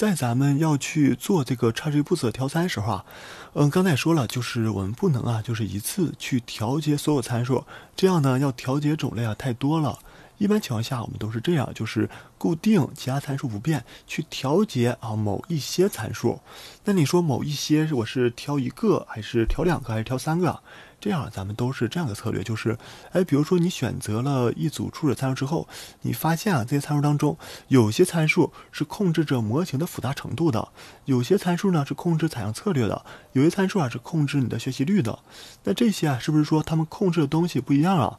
在咱们要去做这个 ChargeBoost 调参时候啊，嗯，刚才说了，就是我们不能啊，就是一次去调节所有参数，这样呢，要调节种类啊太多了。一般情况下，我们都是这样，就是固定其他参数不变，去调节啊某一些参数。那你说某一些，我是挑一个，还是挑两个，还是挑三个？这样，咱们都是这样的策略，就是，哎，比如说你选择了一组初始参数之后，你发现啊这些参数当中，有些参数是控制着模型的复杂程度的，有些参数呢是控制采样策略的，有些参数啊是控制你的学习率的。那这些啊，是不是说它们控制的东西不一样啊？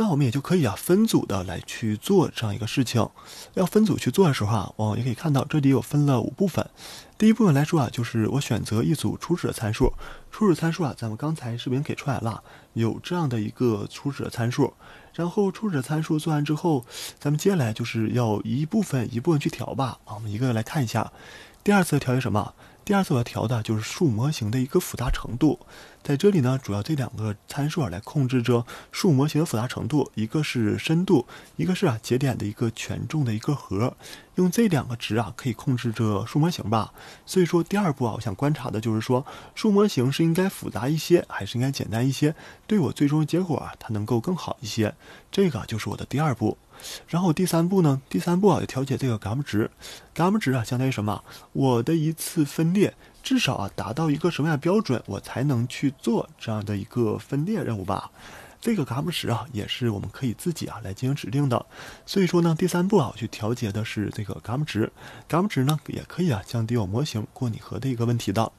那我们也就可以啊分组的来去做这样一个事情。要分组去做的时候啊，我们也可以看到，这里有分了五部分。第一部分来说啊，就是我选择一组初始的参数。初始参数啊，咱们刚才视频给出来了，有这样的一个初始的参数。然后初始的参数做完之后，咱们接下来就是要一部分一部分去调吧。啊，我们一个个来看一下。第二次调是什么？第二次我要调的就是数模型的一个复杂程度。在这里呢，主要这两个参数啊来控制着树模型的复杂程度，一个是深度，一个是啊节点的一个权重的一个和。用这两个值啊可以控制这树模型吧。所以说第二步啊，我想观察的就是说树模型是应该复杂一些还是应该简单一些，对我最终结果啊它能够更好一些。这个就是我的第二步。然后第三步呢，第三步啊就调节这个伽马值。伽马值啊相当于什么？我的一次分裂。至少啊，达到一个什么样的标准，我才能去做这样的一个分裂任务吧？这个伽马值啊，也是我们可以自己啊来进行指定的。所以说呢，第三步啊，去调节的是这个伽马值。伽马值呢，也可以啊降低我模型过拟合的一个问题的。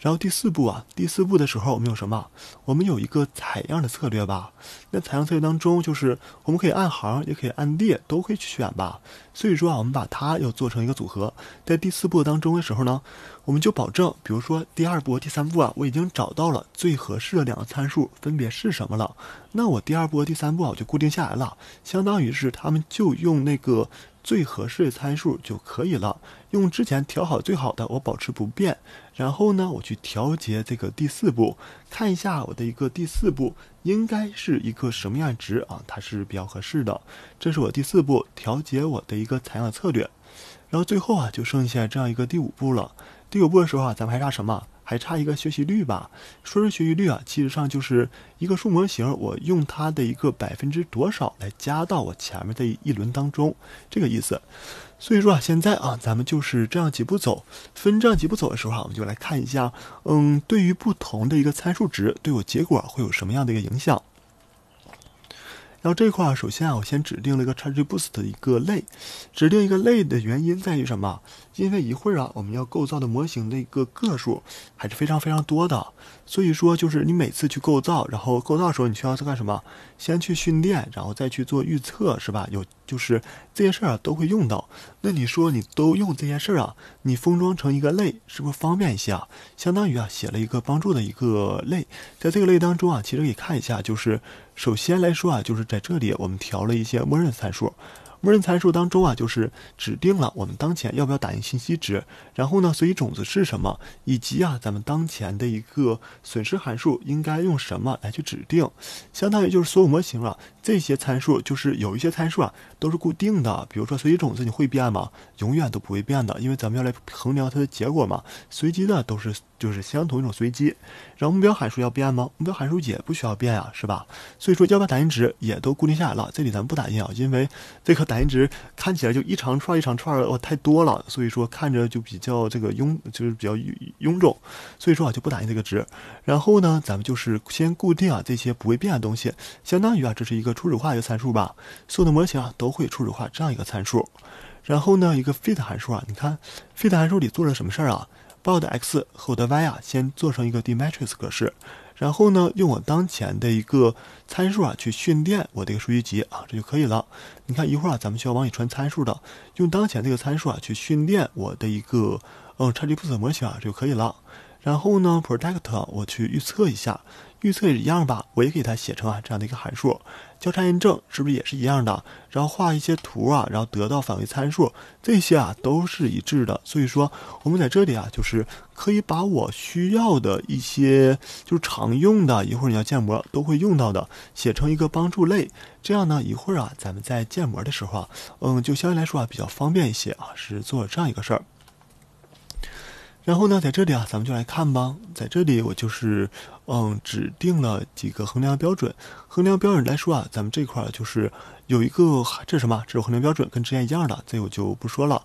然后第四步啊，第四步的时候我们有什么？我们有一个采样的策略吧。那采样策略当中，就是我们可以按行，也可以按列，都可以去选吧。所以说啊，我们把它又做成一个组合。在第四步当中的时候呢，我们就保证，比如说第二和第三步啊，我已经找到了最合适的两个参数分别是什么了。那我第二步和第三步啊就固定下来了，相当于是他们就用那个。最合适的参数就可以了，用之前调好最好的，我保持不变。然后呢，我去调节这个第四步，看一下我的一个第四步应该是一个什么样值啊，它是比较合适的。这是我第四步调节我的一个采样策略，然后最后啊就剩下这样一个第五步了。第五步的时候啊，咱们还差什么？还差一个学习率吧。说是学习率啊，其实上就是一个数模型，我用它的一个百分之多少来加到我前面的一轮当中，这个意思。所以说啊，现在啊，咱们就是这样几步走，分这样几步走的时候啊，我们就来看一下，嗯，对于不同的一个参数值，对我结果会有什么样的一个影响。然后这块儿，首先啊，我先指定了一个 r g b o o s t 的一个类，指定一个类的原因在于什么？因为一会儿啊，我们要构造的模型的一个个数还是非常非常多的，所以说就是你每次去构造，然后构造的时候你需要在干什么？先去训练，然后再去做预测，是吧？有就是这些事儿啊都会用到。那你说你都用这些事儿啊，你封装成一个类是不是方便一些？啊？相当于啊写了一个帮助的一个类，在这个类当中啊，其实可以看一下，就是首先来说啊，就是在这里我们调了一些默认参数。默认参数当中啊，就是指定了我们当前要不要打印信息值，然后呢，随机种子是什么，以及啊，咱们当前的一个损失函数应该用什么来去指定，相当于就是所有模型啊，这些参数就是有一些参数啊都是固定的，比如说随机种子你会变吗？永远都不会变的，因为咱们要来衡量它的结果嘛，随机的都是就是相同一种随机，然后目标函数要变吗？目标函数也不需要变呀，是吧？所以说要不要打印值也都固定下来了，这里咱们不打印啊，因为这个。打印值看起来就一长串一长串，哇，太多了，所以说看着就比较这个臃，就是比较臃肿，所以说啊就不打印这个值。然后呢，咱们就是先固定啊这些不会变的东西，相当于啊这是一个初始化一个参数吧。所有的模型啊都会初始化这样一个参数。然后呢，一个 fit 函数啊，你看 fit 函数里做了什么事儿啊？把我的 x 和我的 y 啊先做成一个 d m a t r i x 格式。然后呢，用我当前的一个参数啊，去训练我的一个数据集啊，这就可以了。你看一会儿啊，咱们需要往里传参数的，用当前这个参数啊，去训练我的一个嗯，chatgpt 模型啊，这就可以了。然后呢 p r o d u c t 我去预测一下，预测也一样吧，我也给它写成啊这样的一个函数，交叉验证是不是也是一样的？然后画一些图啊，然后得到返回参数，这些啊都是一致的。所以说，我们在这里啊，就是可以把我需要的一些，就是常用的，一会儿你要建模都会用到的，写成一个帮助类，这样呢，一会儿啊，咱们在建模的时候啊，嗯，就相对来说啊比较方便一些啊，是做这样一个事儿。然后呢，在这里啊，咱们就来看吧。在这里，我就是，嗯，指定了几个衡量标准。衡量标准来说啊，咱们这块就是有一个，这是什么？这是衡量标准，跟之前一样的，这我就不说了。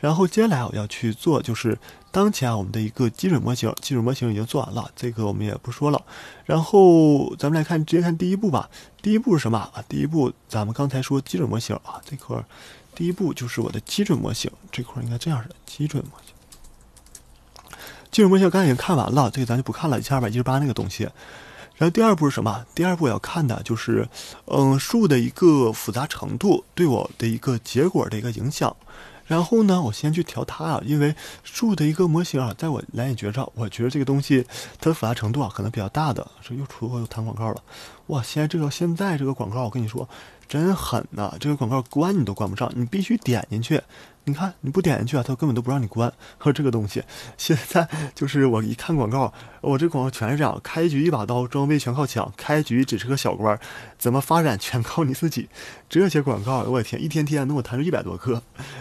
然后接下来我要去做，就是当前啊，我们的一个基准模型，基准模型已经做完了，这个我们也不说了。然后咱们来看，直接看第一步吧。第一步是什么？啊，第一步咱们刚才说基准模型啊，这块第一步就是我的基准模型，这块应该这样的基准模型。这个模型刚才已经看完了，这个咱就不看了，一千二百一十八那个东西。然后第二步是什么？第二步要看的就是，嗯，树的一个复杂程度对我的一个结果的一个影响。然后呢，我先去调它，啊，因为树的一个模型啊，在我兰易觉着，我觉得这个东西它的复杂程度啊可能比较大的。这又出又弹广告了。哇！现在这个现在这个广告，我跟你说，真狠呐！这个广告关你都关不上，你必须点进去。你看，你不点进去啊，它根本都不让你关。和这个东西，现在就是我一看广告，我这广告全是这样：开局一把刀，装备全靠抢；开局只是个小官儿，怎么发展全靠你自己。这些广告，我天，一天天能我弹出一百多颗。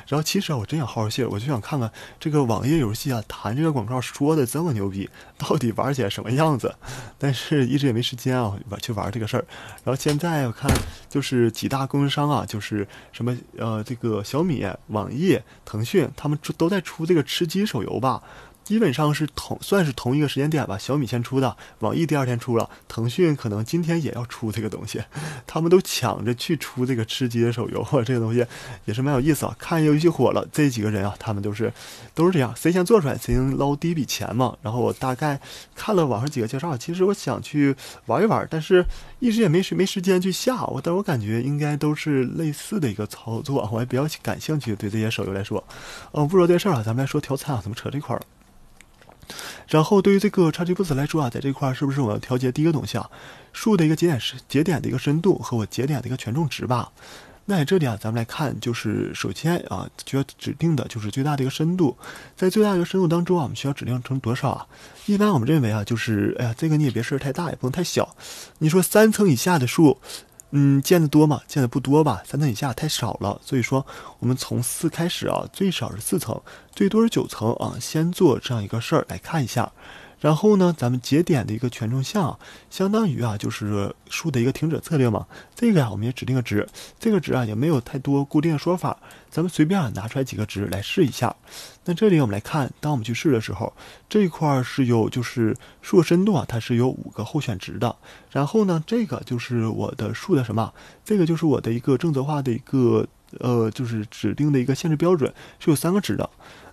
然后其实啊，我真想好好谢，我就想看看这个网页游戏啊，弹这个广告说的这么牛逼，到底玩起来什么样子？但是一直也没时间啊，玩去玩。这个事儿，然后现在我看就是几大供应商啊，就是什么呃，这个小米、网易、腾讯，他们出都在出这个吃鸡手游吧。基本上是同算是同一个时间点吧。小米先出的，网易第二天出了，腾讯可能今天也要出这个东西。他们都抢着去出这个吃鸡的手游，这个东西也是蛮有意思啊。看游戏火了，这几个人啊，他们都是都是这样，谁先做出来，谁能捞第一笔钱嘛。然后我大概看了网上几个介绍，其实我想去玩一玩，但是一直也没时没时间去下。我但我感觉应该都是类似的一个操作，我还比较感兴趣。对这些手游来说，嗯，不说这事儿了，咱们来说调啊，怎么扯这块儿了。然后对于这个差距步子来说啊，在这块儿是不是我要调节第一个东西啊，树的一个节点是节点的一个深度和我节点的一个权重值吧？那这里啊，咱们来看，就是首先啊，需要指定的就是最大的一个深度，在最大的一个深度当中啊，我们需要指定成多少啊？一般我们认为啊，就是哎呀，这个你也别设太大，也不能太小。你说三层以下的树。嗯，建的多吗？建的不多吧，三层以下太少了，所以说我们从四开始啊，最少是四层，最多是九层啊，先做这样一个事儿来看一下。然后呢，咱们节点的一个权重项，相当于啊，就是树的一个停止策略嘛。这个啊，我们也指定个值。这个值啊，也没有太多固定说法，咱们随便啊，拿出来几个值来试一下。那这里我们来看，当我们去试的时候，这一块是有就是树深度啊，它是有五个候选值的。然后呢，这个就是我的树的什么？这个就是我的一个正则化的一个呃，就是指定的一个限制标准，是有三个值的。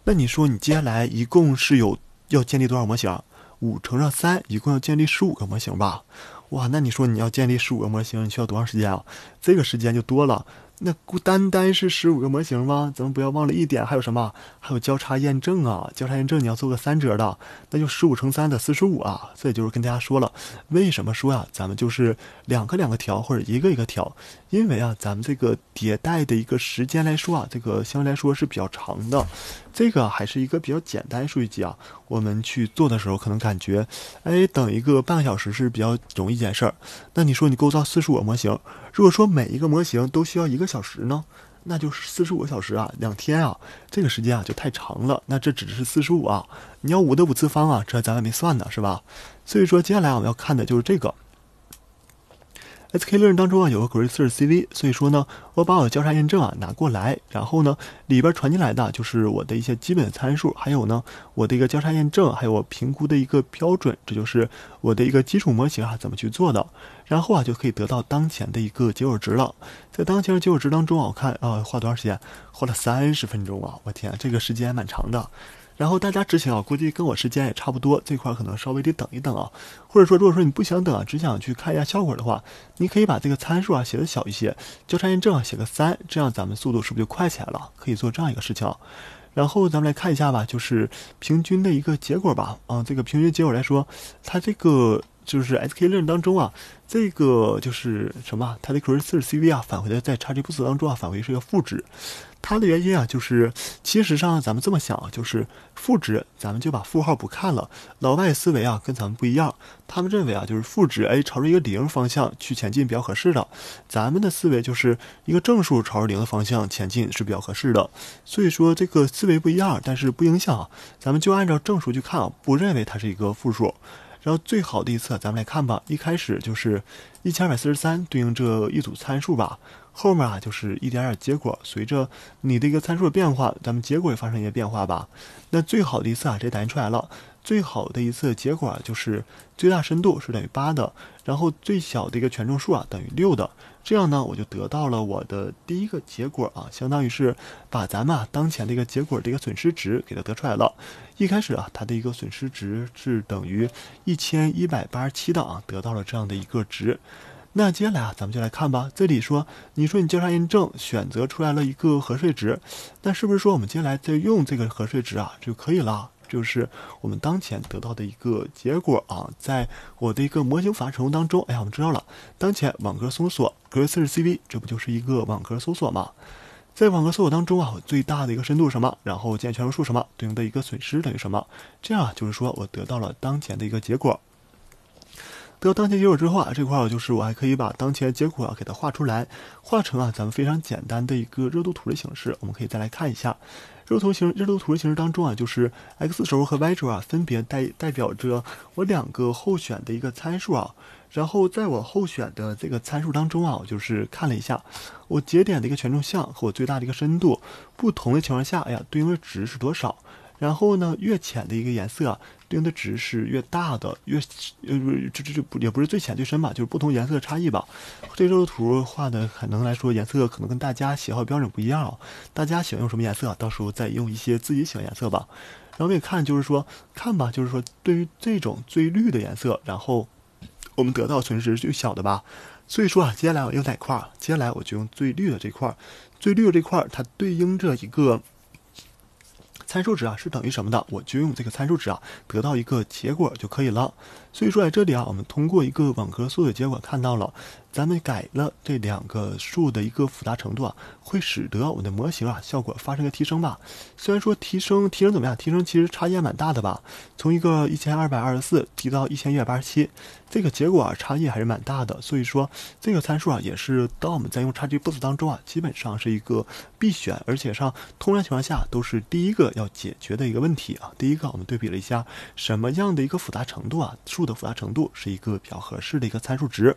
那你说你接下来一共是有要建立多少模型？五乘上三，一共要建立十五个模型吧？哇，那你说你要建立十五个模型，你需要多长时间啊？这个时间就多了。那不单单是十五个模型吗？咱们不要忘了一点，还有什么？还有交叉验证啊！交叉验证你要做个三折的，那就十五乘三得四十五啊。所以就是跟大家说了，为什么说呀？咱们就是两个两个调或者一个一个调，因为啊，咱们这个迭代的一个时间来说啊，这个相对来说是比较长的。这个还是一个比较简单数据集啊，我们去做的时候可能感觉，哎，等一个半个小时是比较容易一件事儿。那你说你构造四十五个模型，如果说每一个模型都需要一个小时呢，那就四十五个小时啊，两天啊，这个时间啊就太长了。那这只是四十五啊，你要五的五次方啊，这咱还没算呢，是吧？所以说接下来我们要看的就是这个。S K 六当中啊有个 g r a C V，所以说呢，我把我的交叉验证啊拿过来，然后呢，里边传进来的就是我的一些基本参数，还有呢，我的一个交叉验证，还有我评估的一个标准，这就是我的一个基础模型啊怎么去做的，然后啊就可以得到当前的一个结果值了。在当前的结果值当中，我看啊花多长时间？花了三十分钟啊！我天，这个时间还蛮长的。然后大家执行啊，估计跟我时间也差不多，这块可能稍微得等一等啊，或者说如果说你不想等啊，只想去看一下效果的话，你可以把这个参数啊写的小一些，交叉验证啊写个三，这样咱们速度是不是就快起来了？可以做这样一个事情然后咱们来看一下吧，就是平均的一个结果吧，啊，这个平均结果来说，它这个。就是 S K 链当中啊，这个就是什么？它的 cross C V 啊，返回的在差值步骤当中啊，返回是一个负值。它的原因啊，就是其实上咱们这么想，就是负值，咱们就把负号不看了。老外思维啊，跟咱们不一样，他们认为啊，就是负值哎朝着一个零方向去前进比较合适的。咱们的思维就是一个正数朝着零的方向前进是比较合适的。所以说这个思维不一样，但是不影响，咱们就按照正数去看，不认为它是一个负数。然后最好的一次，咱们来看吧。一开始就是一千二百四十三对应这一组参数吧。后面啊，就是一点点结果，随着你的一个参数的变化，咱们结果也发生一些变化吧。那最好的一次啊，接打印出来了？最好的一次结果就是最大深度是等于八的，然后最小的一个权重数啊等于六的。这样呢，我就得到了我的第一个结果啊，相当于是把咱们当前的一个结果的一个损失值给它得出来了。一开始啊，它的一个损失值是等于一千一百八十七的啊，得到了这样的一个值。那接下来啊，咱们就来看吧。这里说，你说你交叉验证选择出来了一个核税值，那是不是说我们接下来再用这个核税值啊，就可以了？就是我们当前得到的一个结果啊，在我的一个模型法程当中，哎，我们知道了，当前网格搜索格式是 CV，这不就是一个网格搜索吗？在网格搜索当中啊，我最大的一个深度是什么？然后建全数什么？对应的一个损失等于什么？这样就是说我得到了当前的一个结果。得到当前结果之后啊，这块我就是我还可以把当前结果啊给它画出来，画成啊咱们非常简单的一个热度图的形式。我们可以再来看一下热图形、热度图的形式当中啊，就是 X 轴和 Y 轴啊分别代代表着我两个候选的一个参数啊。然后在我候选的这个参数当中啊，我就是看了一下我节点的一个权重项和我最大的一个深度不同的情况下，哎呀，对应的值是多少？然后呢，越浅的一个颜色对应的值是越大的，越呃这这这不也不是最浅最深吧，就是不同颜色的差异吧。这周图画的可能来说颜色可能跟大家喜好标准不一样啊，大家喜欢用什么颜色，到时候再用一些自己喜欢颜色吧。然后我们看就是说看吧，就是说对于这种最绿的颜色，然后我们得到存值最小的吧。所以说啊，接下来我用哪块？接下来我就用最绿的这块，最绿的这块它对应着一个。参数值啊是等于什么的，我就用这个参数值啊得到一个结果就可以了。所以说，在这里啊，我们通过一个网格搜索的结果看到了，咱们改了这两个数的一个复杂程度啊，会使得我们的模型啊效果发生个提升吧。虽然说提升提升怎么样？提升其实差异还蛮大的吧。从一个一千二百二十四提到一千一百八十七，这个结果啊差异还是蛮大的。所以说，这个参数啊也是当我们在用差距步子当中啊，基本上是一个必选，而且上通常情况下都是第一个要解决的一个问题啊。第一个，我们对比了一下什么样的一个复杂程度啊数。的复杂程度是一个比较合适的一个参数值。